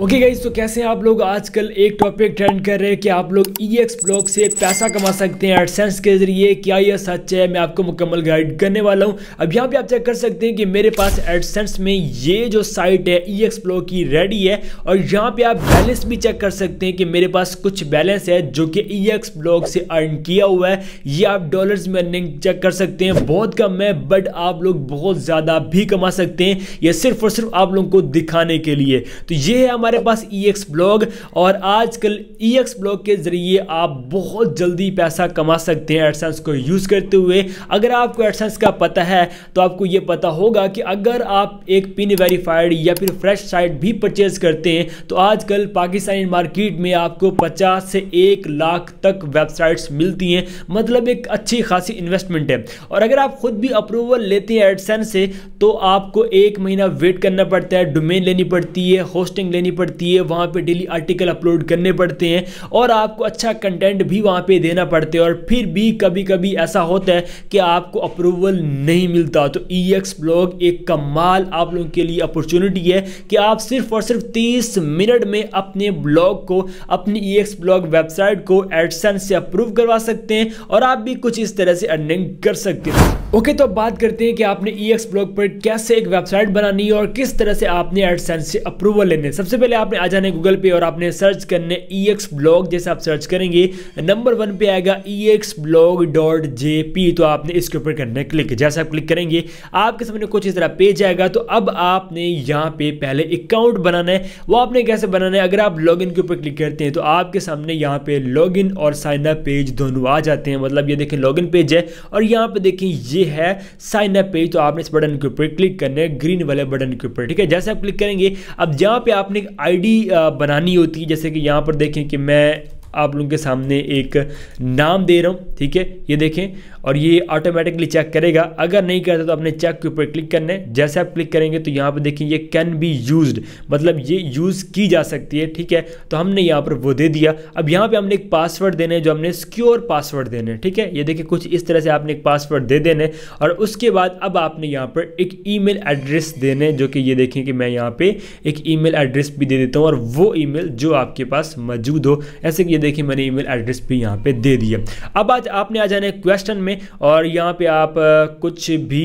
okay okay guys तो कैसे हैं आप लोग आजकल एक टॉपिक ट्रेंड कर रहे हैं कि आप लोग ई एक्स ब्लॉक से पैसा कमा सकते हैं एडसेंस के जरिए क्या यह सच है मैं आपको मुकम्मल गाइड करने वाला हूं अब यहाँ पे आप चेक कर सकते हैं कि मेरे पास एडसेंस में ये जो साइट है ई एक्स ब्लॉक की रेडी है और यहाँ पे आप बैलेंस भी चेक कर सकते हैं कि मेरे पास कुछ बैलेंस है जो कि ई एक्स ब्लॉक से अर्न किया हुआ है ये आप डॉलर में अर्निंग चेक कर सकते हैं बहुत कम है बट आप लोग बहुत ज़्यादा भी कमा सकते हैं यह सिर्फ और सिर्फ आप लोगों को दिखाने के लिए तो ये है हमारे पास ई एक्स ब्लॉग और आजकल ई एक्स ब्लॉग के ज़रिए आप बहुत जल्दी पैसा कमा सकते हैं एडसेंस को यूज़ करते हुए अगर आपको एडसेंस का पता है तो आपको ये पता होगा कि अगर आप एक पिन वेरीफाइड या फिर फ्रेश साइट भी परचेज करते हैं तो आजकल पाकिस्तानी मार्केट में आपको पचास से एक लाख तक वेबसाइट्स मिलती हैं मतलब एक अच्छी खासी इन्वेस्टमेंट है और अगर आप खुद भी अप्रूवल लेते हैं एडसेंस से तो आपको एक महीना वेट करना पड़ता है डोमेन लेनी पड़ती है होस्टिंग लेनी करनी पड़ती है वहाँ पे डेली आर्टिकल अपलोड करने पड़ते हैं और आपको अच्छा कंटेंट भी वहाँ पे देना पड़ता है और फिर भी कभी कभी ऐसा होता है कि आपको अप्रूवल नहीं मिलता तो ई एक्स ब्लॉग एक कमाल आप लोगों के लिए अपॉर्चुनिटी है कि आप सिर्फ और सिर्फ तीस मिनट में अपने ब्लॉग को अपनी ई एक्स ब्लॉग वेबसाइट को एडसन से अप्रूव करवा सकते हैं और आप भी कुछ इस तरह से अर्निंग कर सकते हैं ओके okay, तो अब बात करते हैं कि आपने ई एक्स ब्लॉग पर कैसे एक वेबसाइट बनानी है और किस तरह से आपने एडसेंस से अप्रूवल लेने सबसे पहले आपने आ जाने गूगल पे और आपने सर्च करने ई एक्स ब्लॉग जैसे आप सर्च करेंगे नंबर वन पे आएगा E X blog dot J P तो आपने इसके ऊपर करना क्लिक जैसे आप क्लिक करेंगे आपके सामने कुछ इस तरह पेज आएगा तो अब आपने यहाँ पे पहले अकाउंट बनाना है वो आपने कैसे बनाना है अगर आप लॉग के ऊपर क्लिक करते हैं तो आपके सामने यहाँ पे लॉग और साइन अप पेज दोनों आ जाते हैं मतलब ये देखें लॉग पेज है और यहाँ पे देखें ये है साइन अप पेज तो आपने इस बटन के ऊपर क्लिक करना है ग्रीन वाले बटन के ऊपर ठीक है जैसे आप क्लिक करेंगे अब जहाँ पे आपने आईडी बनानी होती है जैसे कि यहाँ पर देखें कि मैं आप लोगों के सामने एक नाम दे रहा हूँ ठीक है ये देखें और ये ऑटोमेटिकली चेक करेगा अगर नहीं करता तो अपने चेक के ऊपर क्लिक करना है जैसे आप क्लिक करेंगे तो यहाँ पर देखें ये कैन बी यूज मतलब ये यूज़ की जा सकती है ठीक है तो हमने यहाँ पर वो दे दिया अब यहाँ पर हमने एक पासवर्ड देना है जो हमने सिक्योर पासवर्ड देना है ठीक है ये देखिए कुछ इस तरह से आपने एक पासवर्ड दे देना है और उसके बाद अब आपने यहाँ पर एक ई एड्रेस देने जो कि ये देखें कि मैं यहाँ पे एक ई एड्रेस भी दे देता हूँ और वो ई जो आपके पास मौजूद हो ऐसे देखिए मैंने ईमेल एड्रेस भी यहाँ पे दे दिया अब आज आपने आ जाने क्वेश्चन में और यहाँ पे आप कुछ भी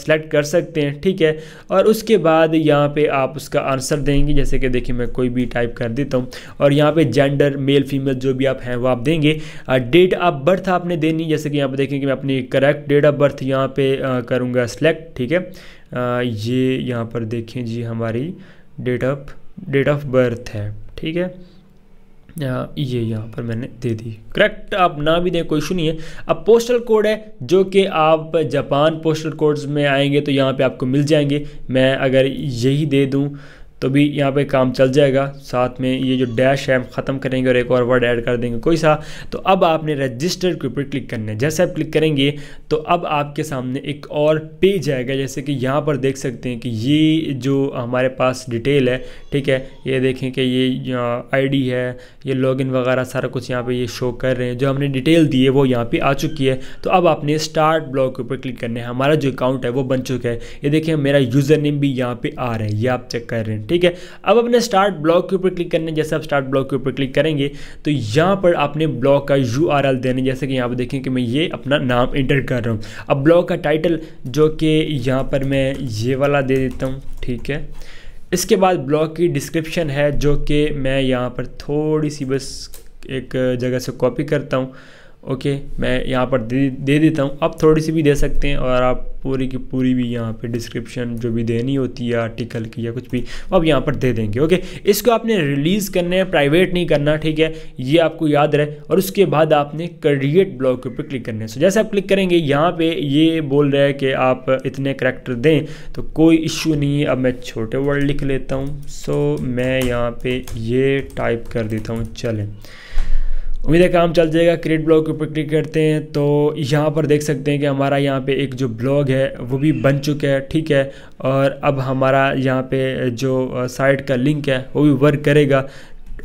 सिलेक्ट कर सकते हैं ठीक है और उसके बाद यहाँ पे आप उसका आंसर देंगे जैसे कि देखिए मैं कोई भी टाइप कर देता हूँ और यहाँ पे जेंडर मेल फीमेल जो भी आप हैं वो आप देंगे डेट ऑफ बर्थ आपने देनी जैसे कि यहाँ पर देखेंगे मैं अपनी करेक्ट डेट ऑफ बर्थ यहाँ पर करूँगा सेलेक्ट ठीक है आ, ये यहाँ पर देखें जी हमारी date of date of birth है ठीक है ये यहाँ पर मैंने दे दी करेक्ट आप ना भी दें कोई इशू नहीं है अब पोस्टल कोड है जो कि आप जापान पोस्टल कोड्स में आएंगे तो यहाँ पे आपको मिल जाएंगे मैं अगर यही दे दूँ तो भी यहाँ पे काम चल जाएगा साथ में ये जो डैश है हम ख़त्म करेंगे और एक और वर्ड ऐड कर देंगे कोई सा तो अब आपने रजिस्टर के ऊपर क्लिक करना है जैसे आप क्लिक करेंगे तो अब आपके सामने एक और पेज आएगा जैसे कि यहाँ पर देख सकते हैं कि ये जो हमारे पास डिटेल है ठीक है ये देखें कि ये आईडी है ये लॉगिन वगैरह सारा कुछ यहाँ पर ये शो कर रहे हैं जो हमने डिटेल दी है वो यहाँ पर आ चुकी है तो अब आपने स्टार्ट ब्लॉग के ऊपर क्लिक करना है हमारा जो अकाउंट है वो बन चुका है ये देखें मेरा यूज़र नेम भी यहाँ पर आ रहा है ये आप चेक कर रहे हैं ठीक है अब अपने स्टार्ट ब्लॉक के ऊपर क्लिक करने जैसे आप स्टार्ट ब्लॉक के ऊपर क्लिक करेंगे तो यहाँ पर आपने ब्लॉक का यू आर एल देने जैसे कि यहाँ पर देखें कि मैं ये अपना नाम इंटर कर रहा हूँ अब ब्लॉक का टाइटल जो कि यहाँ पर मैं ये वाला दे देता हूँ ठीक है इसके बाद ब्लॉग की डिस्क्रिप्शन है जो कि मैं यहाँ पर थोड़ी सी बस एक जगह से कॉपी करता हूँ ओके मैं यहाँ पर दे दे देता हूँ आप थोड़ी सी भी दे सकते हैं और आप पूरी की पूरी भी यहाँ पे डिस्क्रिप्शन जो भी देनी होती है आर्टिकल की या कुछ भी आप यहाँ पर दे देंगे ओके इसको आपने रिलीज़ करना है प्राइवेट नहीं करना ठीक है ये आपको याद रहे और उसके बाद आपने क्रिएट ब्लॉग के ऊपर क्लिक करना है सो जैसे आप क्लिक करेंगे यहाँ पर ये बोल रहा है कि आप इतने करेक्टर दें तो कोई इश्यू नहीं है अब मैं छोटे वर्ड लिख लेता हूँ सो मैं यहाँ पर ये टाइप कर देता हूँ चलें उम्मीद है काम चल जाएगा क्रिएट ब्लॉग के ऊपर क्लिक करते हैं तो यहाँ पर देख सकते हैं कि हमारा यहाँ पे एक जो ब्लॉग है वो भी बन चुका है ठीक है और अब हमारा यहाँ पे जो साइट का लिंक है वो भी वर्क करेगा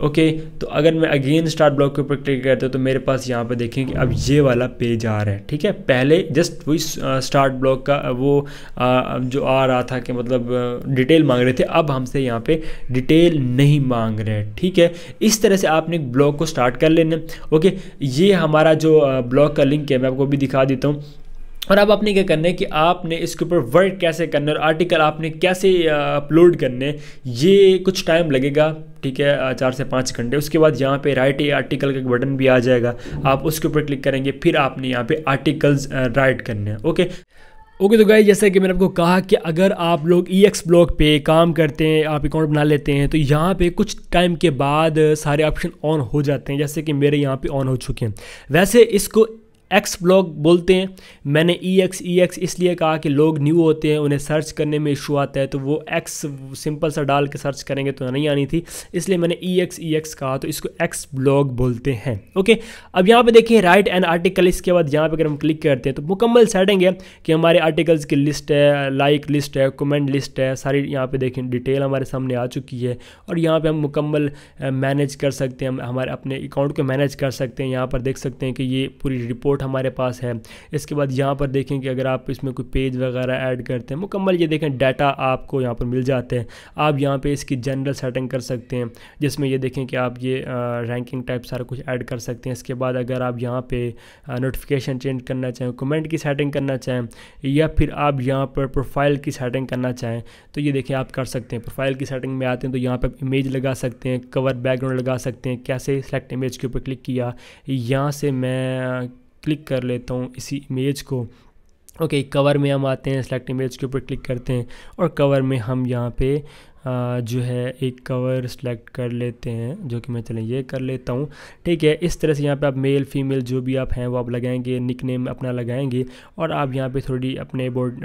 ओके तो अगर मैं अगेन स्टार्ट ब्लॉक के ऊपर क्लिक करता हूँ तो मेरे पास यहाँ पर देखें कि अब ये वाला पेज आ रहा है ठीक है पहले जस्ट वही स्टार्ट ब्लॉक का वो आ, जो आ रहा था कि मतलब डिटेल मांग रहे थे अब हमसे यहाँ पे डिटेल नहीं मांग रहे ठीक है इस तरह से आपने ब्लॉग को स्टार्ट कर लेना ओके ये हमारा जो ब्लॉग का लिंक है मैं आपको भी दिखा देता हूँ और अब आपने क्या करना है कि आपने इसके ऊपर वर्क कैसे करना और आर्टिकल आपने कैसे अपलोड करने ये कुछ टाइम लगेगा ठीक है चार से पाँच घंटे उसके बाद यहाँ पे राइट आर्टिकल का एक बटन भी आ जाएगा आप उसके ऊपर क्लिक करेंगे फिर आपने यहाँ पे आर्टिकल्स राइट करने हैं ओके ओके okay, तो गाइज जैसा कि मैंने आपको कहा कि अगर आप लोग ई एक्स ब्लॉक पे काम करते हैं आप अकाउंट बना लेते हैं तो यहाँ पे कुछ टाइम के बाद सारे ऑप्शन ऑन हो जाते हैं जैसे कि मेरे यहाँ पे ऑन हो चुके हैं वैसे इसको एक्स ब्लॉग बोलते हैं मैंने ई एक्स ई एक्स इसलिए कहा कि लोग न्यू होते हैं उन्हें सर्च करने में इशू आता है तो वो एक्स सिंपल सा डाल के सर्च करेंगे तो नहीं आनी थी इसलिए मैंने ई एक्स ई एक्स कहा तो इसको एक्स ब्लॉग बोलते हैं ओके अब यहाँ पर देखिए राइट एंड आर्टिकल इसके बाद यहाँ पर अगर हम क्लिक करते हैं तो मुकम्मल सेटिंग है कि हमारे आर्टिकल्स की लिस्ट है लाइक लिस्ट है कमेंट लिस्ट है सारी यहाँ पे देखें डिटेल हमारे सामने आ चुकी है और यहाँ पर हम मुकम्मल मैनेज कर सकते हैं हमारे अपने अकाउंट को मैनेज कर सकते हैं यहाँ पर देख सकते हैं कि ये पूरी रिपोर्ट रिपोर्ट हमारे पास है इसके बाद यहाँ पर देखें कि अगर आप इसमें कोई पेज वगैरह ऐड करते हैं मुकम्मल ये देखें डाटा आपको यहाँ पर मिल जाते हैं आप यहाँ पर इसकी जनरल सेटिंग कर सकते हैं जिसमें ये देखें कि आप ये रैंकिंग टाइप सारा कुछ ऐड कर सकते हैं इसके बाद अगर आप यहाँ पर नोटिफिकेशन चेंज करना चाहें कमेंट की सेटिंग करना चाहें या फिर आप यहाँ पर प्रोफाइल की सेटिंग करना चाहें तो ये देखें आप कर सकते हैं प्रोफाइल की सेटिंग में आते हैं तो यहाँ पर इमेज लगा सकते हैं कवर बैकग्राउंड लगा सकते हैं कैसे सेलेक्ट इमेज के ऊपर क्लिक किया यहाँ से मैं क्लिक कर लेता हूँ इसी इमेज को ओके okay, कवर में हम आते हैं सेलेक्ट इमेज के ऊपर क्लिक करते हैं और कवर में हम यहाँ पे जो है एक कवर सेलेक्ट कर लेते हैं जो कि मैं चलें ये कर लेता हूँ ठीक है इस तरह से यहाँ पे आप मेल फीमेल जो भी आप हैं वो आप लगाएंगे निक नेम अपना लगाएंगे और आप यहाँ पे थोड़ी अपने बोर्ड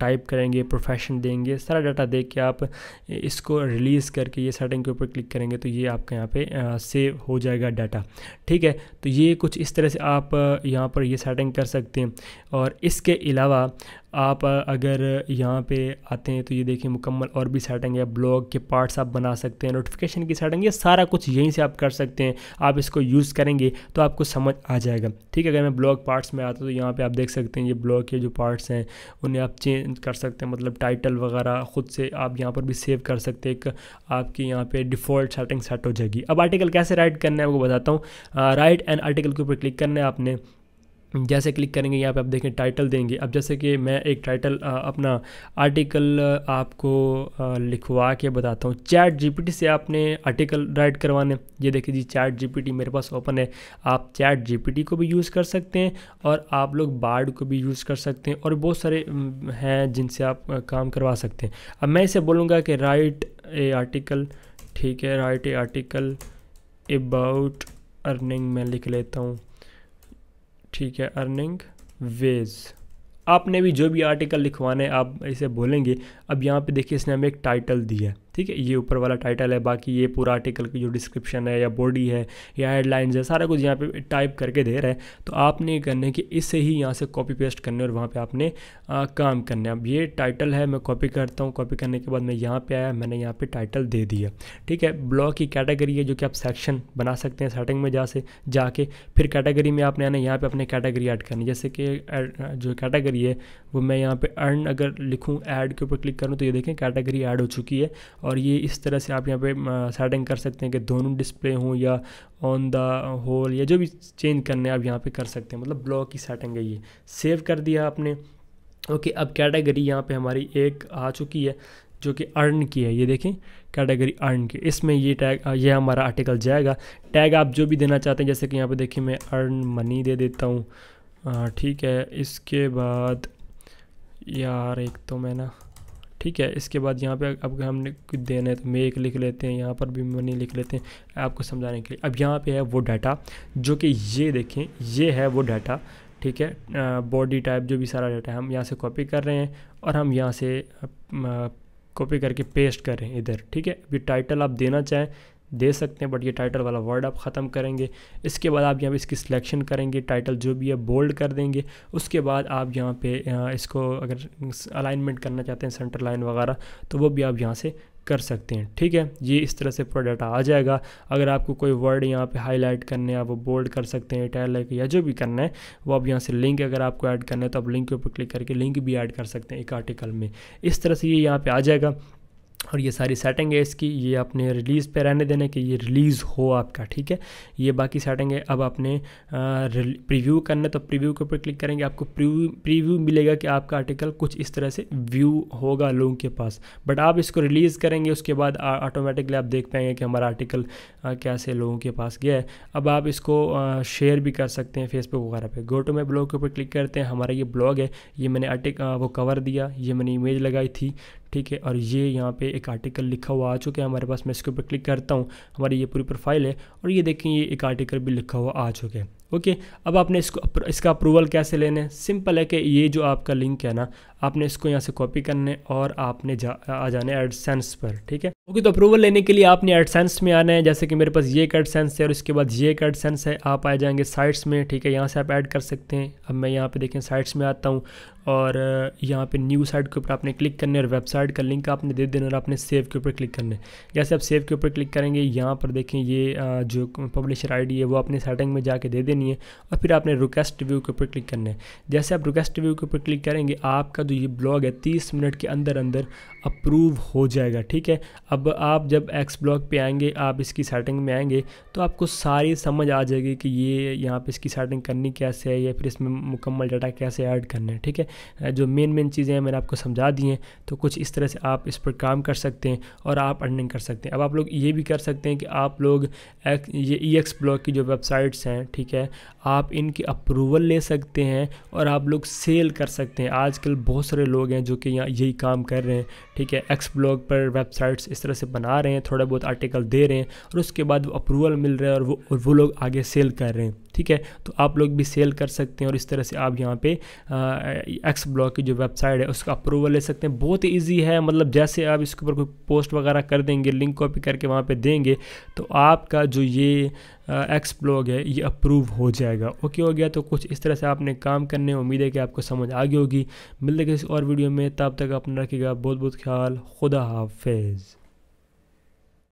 टाइप करेंगे प्रोफेशन देंगे सारा डाटा देख के आप इसको रिलीज़ करके ये सेटिंग के ऊपर क्लिक करेंगे तो ये आपका यहाँ पर सेव हो जाएगा डाटा ठीक है तो ये कुछ इस तरह से आप यहाँ पर ये सेटिंग कर सकते हैं और इसके अलावा आप अगर यहाँ पे आते हैं तो ये देखिए मुकम्मल और भी सेटिंग है ब्लॉग के पार्ट्स आप बना सकते हैं नोटिफिकेशन की सेटिंग ये सारा कुछ यहीं से आप कर सकते हैं आप इसको यूज़ करेंगे तो आपको समझ आ जाएगा ठीक है अगर मैं ब्लॉग पार्ट्स में आता तो यहाँ पर आप देख सकते हैं ये ब्लॉग के जो पार्ट्स हैं उन्हें आप चेंज कर सकते हैं मतलब टाइटल वगैरह ख़ुद से आप यहाँ पर भी सेव कर सकते हैं आपके यहाँ पर डिफ़ॉल्ट सेटिंग सेट हो जाएगी अब आर्टिकल कैसे राइट करना है आपको बताता हूँ राइट एंड आर्टिकल के ऊपर क्लिक करना है आपने जैसे क्लिक करेंगे यहाँ पे आप देखें टाइटल देंगे अब जैसे कि मैं एक टाइटल अपना आर्टिकल आपको लिखवा के बताता हूँ चैट जीपीटी से आपने आर्टिकल राइट करवाने ये देखिए जी चैट जीपीटी मेरे पास ओपन है आप चैट जीपीटी को भी यूज़ कर सकते हैं और आप लोग बार्ड को भी यूज़ कर सकते हैं और बहुत सारे हैं जिनसे आप काम करवा सकते हैं अब मैं इसे बोलूँगा कि राइट ए आर्टिकल ठीक है right a article about earning मैं लिख लेता हूँ ठीक है अर्निंग वेज आपने भी जो भी आर्टिकल लिखवाने आप इसे बोलेंगे अब यहाँ पे देखिए इसने हमें एक टाइटल दिया है ठीक है ये ऊपर वाला टाइटल है बाकी ये पूरा आर्टिकल की जो डिस्क्रिप्शन है या बॉडी है या हेडलाइंस है सारा कुछ यहाँ पे टाइप करके दे रहा है तो आपने ये करना है कि इससे ही यहाँ से कॉपी पेस्ट करने और वहाँ पर आपने आ, काम करना है अब ये टाइटल है मैं कॉपी करता हूँ कॉपी करने के बाद मैं यहाँ पर आया मैंने यहाँ पर टाइटल दे दिया ठीक है ब्लॉग की कैटेगरी है जो कि आप सेक्शन बना सकते हैं सेटिंग में जा से जाके फिर कैटेगरी में आपने आना यहाँ पर अपने कैटेगरी ऐड करनी जैसे कि जो कैटेगरी है वो मैं यहाँ पर अर्न अगर लिखूँ ऐड के ऊपर क्लिक करूँ तो ये देखें कैटेगरी ऐड हो चुकी है और ये इस तरह से आप यहाँ पे सेटिंग कर सकते हैं कि दोनों डिस्प्ले हों या ऑन द होल या जो भी चेंज करने आप यहाँ पे कर सकते हैं मतलब ब्लॉक की सेटिंग है ये सेव कर दिया आपने ओके अब कैटेगरी यहाँ पे हमारी एक आ चुकी है जो कि अर्न की है ये देखें कैटेगरी अर्न की इसमें ये टैग ये हमारा आर्टिकल जाएगा टैग आप जो भी देना चाहते हैं जैसे कि यहाँ पे देखिए मैं अर्न मनी दे देता हूँ ठीक है इसके बाद यार एक तो मैं ना ठीक है इसके बाद यहाँ पे अब हमने देना है तो मेक लिख लेते हैं यहाँ पर भी मनी लिख लेते हैं आपको समझाने के लिए अब यहाँ पे है वो डाटा जो कि ये देखें ये है वो डाटा ठीक है बॉडी टाइप जो भी सारा डाटा है हम यहाँ से कॉपी कर रहे हैं और हम यहाँ से कॉपी करके पेस्ट कर रहे हैं इधर ठीक है अभी टाइटल आप देना चाहें दे सकते हैं बट ये टाइटल वाला वर्ड आप ख़त्म करेंगे इसके बाद आप यहाँ पे इसकी सिलेक्शन करेंगे टाइटल जो भी है बोल्ड कर देंगे उसके बाद आप यहाँ पे इसको अगर अलाइनमेंट करना चाहते हैं सेंटर लाइन वगैरह तो वो भी आप यहाँ से कर सकते हैं ठीक है ये इस तरह से पूरा डाटा आ जाएगा अगर आपको कोई वर्ड यहाँ पे हाईलाइट करने है आप वो बोल्ड कर सकते हैं लाइक या जो भी करना है वो आप यहाँ से लिंक अगर आपको ऐड करना है तो आप लिंक के ऊपर क्लिक करके लिंक भी ऐड कर सकते हैं एक आर्टिकल में इस तरह से ये यहाँ पे आ जाएगा और ये सारी सेटिंग है इसकी ये आपने रिलीज़ पे रहने देने कि ये रिलीज़ हो आपका ठीक है ये बाकी सेटिंग है अब आपने प्रीव्यू करना है तो प्रीव्यू के ऊपर क्लिक करेंगे आपको प्रीव्यू प्रीव्यू मिलेगा कि आपका आर्टिकल कुछ इस तरह से व्यू होगा लोगों के पास बट आप इसको रिलीज़ करेंगे उसके बाद ऑटोमेटिकली आप देख पाएंगे कि हमारा आर्टिकल कैसे लोगों के पास गया है अब आप इसको शेयर भी कर सकते हैं फेसबुक वगैरह पर गो टू माई ब्लॉग के ऊपर क्लिक करते हैं हमारा ये ब्लॉग है ये मैंने आर्टिक वो कवर दिया ये मैंने इमेज लगाई थी ठीक है और ये यहाँ पे एक आर्टिकल लिखा हुआ आ चुका है हमारे पास मैं इसके ऊपर क्लिक करता हूँ हमारी ये पूरी प्रोफाइल है और ये देखें ये एक आर्टिकल भी लिखा हुआ आ चुका है ओके अब आपने इसको इसका अप्रूवल कैसे लेना है सिंपल है कि ये जो आपका लिंक है ना आपने इसको यहाँ से कॉपी करने और आपने जा आ जाने एडसेंस पर ठीक है ओके तो अप्रूवल लेने के लिए आपने एडसेंस में आना है जैसे कि मेरे पास ये एक एडसेंस है और इसके बाद ये एक एडसेंस है आप आ जाएंगे साइट्स में ठीक है यहाँ से आप ऐड कर सकते हैं अब मैं यहाँ पर देखें साइट्स में आता हूँ और यहाँ पे न्यू साइट के ऊपर आपने क्लिक करने और वेबसाइट का लिंक आपने दे देना और आपने सेव के ऊपर क्लिक करने जैसे आप सेव के ऊपर क्लिक करेंगे यहाँ पर देखें ये जो पब्लिशर आईडी है वो अपने सेटिंग में जाके दे देनी है और फिर आपने रिक्वेस्ट व्यू के ऊपर क्लिक करना है जैसे आप रिक्वेस्ट व्यू के ऊपर क्लिक करेंगे आपका जो ये ब्लॉग है तीस मिनट के अंदर अंदर अप्रूव हो जाएगा ठीक है अब आप जब एक्स ब्लॉग पर आएंगे आप इसकी सेटिंग में आएंगे तो आपको सारी समझ आ जाएगी कि ये यहाँ पर इसकी सेटिंग करनी कैसे है या फिर इसमें मुकम्मल डाटा कैसे ऐड करना है ठीक है जो मेन मेन चीज़ें हैं मैंने आपको समझा दी हैं तो कुछ इस तरह से आप इस पर काम कर सकते हैं और आप अर्निंग कर सकते हैं अब आप लोग ये भी कर सकते हैं कि आप लोग ये ई एक्स ब्लॉक की जो वेबसाइट्स हैं ठीक है आप इनकी अप्रूवल ले सकते हैं और आप लोग सेल कर सकते हैं आजकल बहुत सारे लोग हैं जो कि यहाँ यही काम कर रहे हैं ठीक है एक्स ब्लॉग पर वेबसाइट्स इस तरह से बना रहे हैं थोड़ा बहुत आर्टिकल दे रहे हैं और उसके बाद वो अप्रूवल मिल रहा है और वो और वो लोग आगे सेल कर रहे हैं ठीक है तो आप लोग भी सेल कर सकते हैं और इस तरह से आप यहाँ पे एक्स ब्लॉक की जो वेबसाइट है उसका अप्रूवल ले सकते हैं बहुत ही ईजी है मतलब जैसे आप इसके ऊपर कोई पोस्ट वगैरह कर देंगे लिंक कॉपी करके वहाँ पर देंगे तो आपका जो ये एक्स uh, ब्लॉग है ये अप्रूव हो जाएगा ओके हो गया तो कुछ इस तरह से आपने काम करने उम्मीद है कि आपको समझ आ गई होगी मिलते किसी और वीडियो में तब तक अपना रखिएगा बहुत बहुत ख्याल खुदा हाफिज़